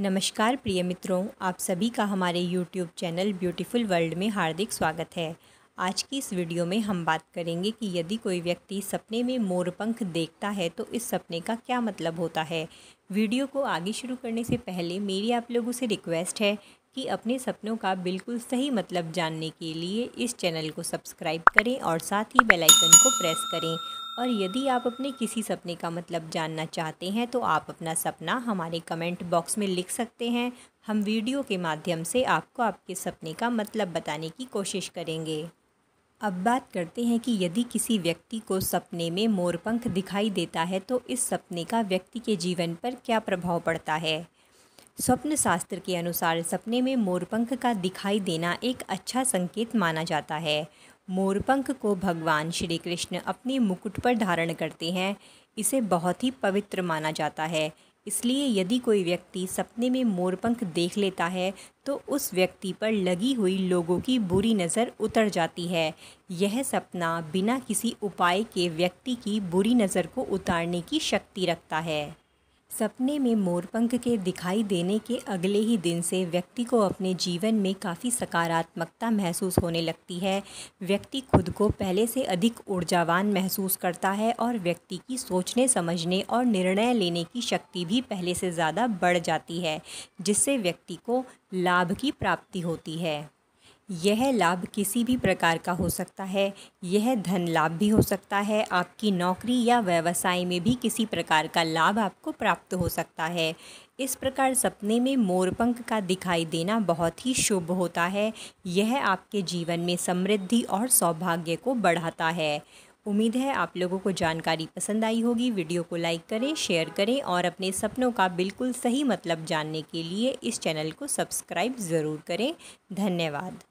नमस्कार प्रिय मित्रों आप सभी का हमारे YouTube चैनल ब्यूटीफुल वर्ल्ड में हार्दिक स्वागत है आज की इस वीडियो में हम बात करेंगे कि यदि कोई व्यक्ति सपने में मोरपंख देखता है तो इस सपने का क्या मतलब होता है वीडियो को आगे शुरू करने से पहले मेरी आप लोगों से रिक्वेस्ट है कि अपने सपनों का बिल्कुल सही मतलब जानने के लिए इस चैनल को सब्सक्राइब करें और साथ ही बेलाइकन को प्रेस करें और यदि आप अपने किसी सपने का मतलब जानना चाहते हैं तो आप अपना सपना हमारे कमेंट बॉक्स में लिख सकते हैं हम वीडियो के माध्यम से आपको आपके सपने का मतलब बताने की कोशिश करेंगे अब बात करते हैं कि यदि किसी व्यक्ति को सपने में मोरपंख दिखाई देता है तो इस सपने का व्यक्ति के जीवन पर क्या प्रभाव पड़ता है स्वप्न शास्त्र के अनुसार सपने में मोरपंख का दिखाई देना एक अच्छा संकेत माना जाता है मोरपंख को भगवान श्री कृष्ण अपने मुकुट पर धारण करते हैं इसे बहुत ही पवित्र माना जाता है इसलिए यदि कोई व्यक्ति सपने में मोरपंख देख लेता है तो उस व्यक्ति पर लगी हुई लोगों की बुरी नज़र उतर जाती है यह सपना बिना किसी उपाय के व्यक्ति की बुरी नज़र को उतारने की शक्ति रखता है सपने में मोरपंख के दिखाई देने के अगले ही दिन से व्यक्ति को अपने जीवन में काफ़ी सकारात्मकता महसूस होने लगती है व्यक्ति खुद को पहले से अधिक ऊर्जावान महसूस करता है और व्यक्ति की सोचने समझने और निर्णय लेने की शक्ति भी पहले से ज़्यादा बढ़ जाती है जिससे व्यक्ति को लाभ की प्राप्ति होती है यह लाभ किसी भी प्रकार का हो सकता है यह धन लाभ भी हो सकता है आपकी नौकरी या व्यवसाय में भी किसी प्रकार का लाभ आपको प्राप्त हो सकता है इस प्रकार सपने में मोरपंख का दिखाई देना बहुत ही शुभ होता है यह आपके जीवन में समृद्धि और सौभाग्य को बढ़ाता है उम्मीद है आप लोगों को जानकारी पसंद आई होगी वीडियो को लाइक करें शेयर करें और अपने सपनों का बिल्कुल सही मतलब जानने के लिए इस चैनल को सब्सक्राइब ज़रूर करें धन्यवाद